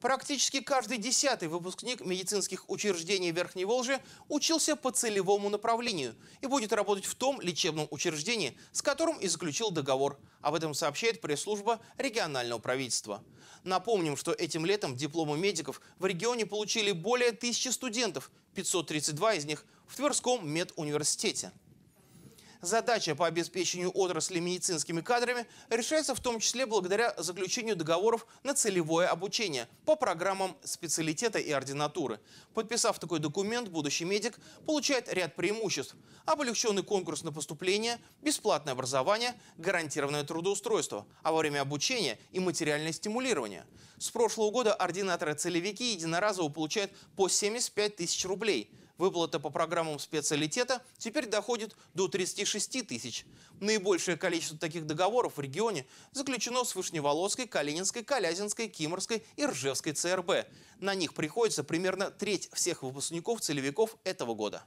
Практически каждый десятый выпускник медицинских учреждений Верхней Волжи учился по целевому направлению и будет работать в том лечебном учреждении, с которым и заключил договор. Об этом сообщает пресс-служба регионального правительства. Напомним, что этим летом дипломы медиков в регионе получили более тысячи студентов, 532 из них в Тверском медуниверситете. Задача по обеспечению отрасли медицинскими кадрами решается в том числе благодаря заключению договоров на целевое обучение по программам специалитета и ординатуры. Подписав такой документ, будущий медик получает ряд преимуществ. Облегченный конкурс на поступление, бесплатное образование, гарантированное трудоустройство, а во время обучения и материальное стимулирование. С прошлого года ординаторы-целевики единоразово получают по 75 тысяч рублей – Выплата по программам специалитета теперь доходит до 36 тысяч. Наибольшее количество таких договоров в регионе заключено с Вышневолодской, Калининской, Калязинской, Киморской и Ржевской ЦРБ. На них приходится примерно треть всех выпускников-целевиков этого года.